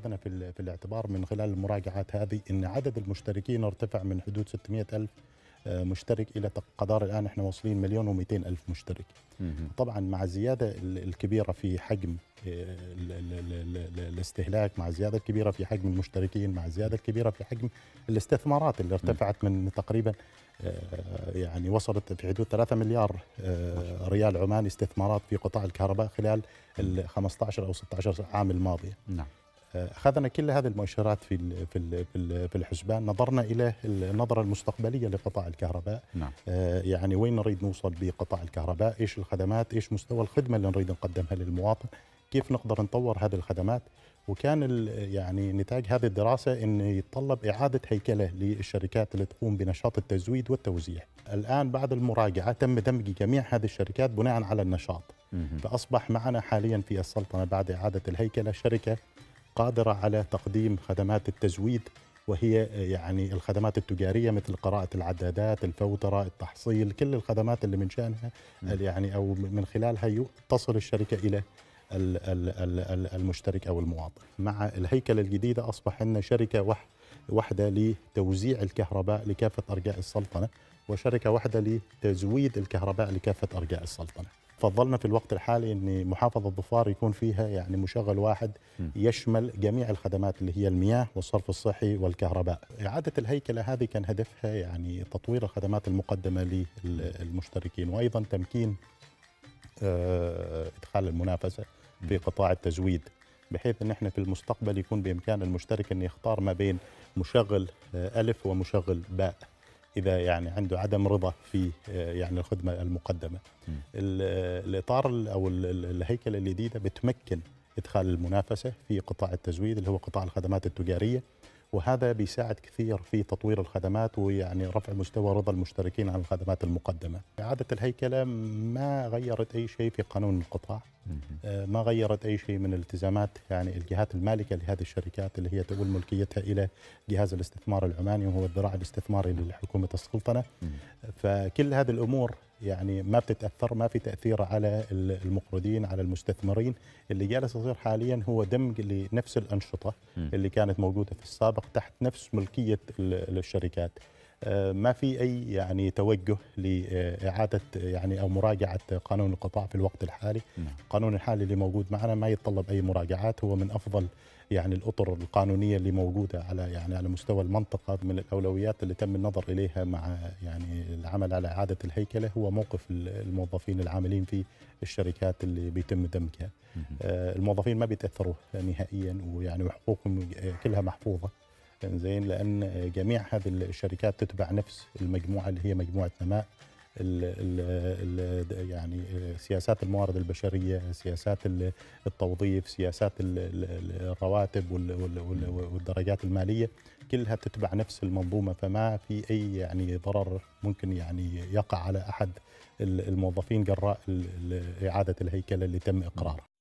أخذنا في, في الاعتبار من خلال المراجعات هذه أن عدد المشتركين ارتفع من حدود 600 ألف آه، مشترك إلى قدر الآن احنا واصلين مليون و ألف مشترك طبعا مع الزيادة الكبيرة في حجم آه، الاستهلاك مع الزيادة الكبيرة في حجم المشتركين مع الزيادة الكبيرة في حجم الاستثمارات اللي ارتفعت من تقريبا آه، يعني وصلت في حدود 3 مليار ريال عماني استثمارات في قطاع الكهرباء خلال ال 15 أو 16 عام الماضية نعم اخذنا كل هذه المؤشرات في في في الحسبان نظرنا الى النظره المستقبليه لقطاع الكهرباء نعم. آه، يعني وين نريد نوصل بقطاع الكهرباء ايش الخدمات ايش مستوى الخدمه اللي نريد نقدمها للمواطن كيف نقدر نطور هذه الخدمات وكان يعني نتاج هذه الدراسه انه يتطلب اعاده هيكله للشركات اللي تقوم بنشاط التزويد والتوزيع. الان بعد المراجعه تم دمج جميع هذه الشركات بناء على النشاط. فاصبح معنا حاليا في السلطنه بعد اعاده الهيكله شركه قادرة على تقديم خدمات التزويد وهي يعني الخدمات التجارية مثل قراءة العدادات الفوترة التحصيل كل الخدمات اللي من شأنها نعم. يعني أو من خلالها تصل الشركة إلى المشترك أو المواطن مع الهيكلة الجديدة أصبح عندنا شركة واحدة لتوزيع الكهرباء لكافة أرجاء السلطنة وشركة واحدة لتزويد الكهرباء لكافة أرجاء السلطنة فضلنا في الوقت الحالي ان محافظه ظفار يكون فيها يعني مشغل واحد يشمل جميع الخدمات اللي هي المياه والصرف الصحي والكهرباء. اعاده الهيكله هذه كان هدفها يعني تطوير الخدمات المقدمه للمشتركين وايضا تمكين آه، ادخال المنافسه في قطاع التزويد بحيث ان احنا في المستقبل يكون بامكان المشترك ان يختار ما بين مشغل آه، الف ومشغل باء. اذا يعني عنده عدم رضا في آه، يعني الخدمه المقدمه م. آه، الاطار او الهيكله الجديده بتمكن ادخال المنافسه في قطاع التزويد اللي هو قطاع الخدمات التجاريه وهذا بيساعد كثير في تطوير الخدمات ويعني رفع مستوى رضا المشتركين عن الخدمات المقدمه. اعاده الهيكله ما غيرت اي شيء في قانون القطاع آه، ما غيرت أي شيء من التزامات يعني الجهات المالكة لهذه الشركات اللي هي تؤول ملكيتها إلى جهاز الاستثمار العماني وهو الذراع الاستثماري لحكومة السلطنة فكل هذه الأمور يعني ما بتتاثر ما في تاثير على المقرضين على المستثمرين اللي جالس يصير حاليا هو دمج لنفس الانشطه اللي كانت موجوده في السابق تحت نفس ملكيه الشركات آه، ما في اي يعني توجه لاعاده يعني او مراجعه قانون القطاع في الوقت الحالي القانون نعم. الحالي اللي موجود معنا ما يتطلب اي مراجعات هو من افضل يعني الاطر القانونيه اللي موجوده على يعني على مستوى المنطقه من الاولويات اللي تم النظر اليها مع يعني العمل على اعاده الهيكله هو موقف الموظفين العاملين في الشركات اللي بيتم دمجها آه، الموظفين ما بيتاثروا نهائيا ويعني وحقوقهم كلها محفوظه زين لان جميع هذه الشركات تتبع نفس المجموعه اللي هي مجموعه نماء ال ال يعني سياسات الموارد البشريه، سياسات التوظيف، سياسات الرواتب والدرجات الماليه، كلها تتبع نفس المنظومه فما في اي يعني ضرر ممكن يعني يقع على احد الموظفين جراء اعاده الهيكله اللي تم اقرارها.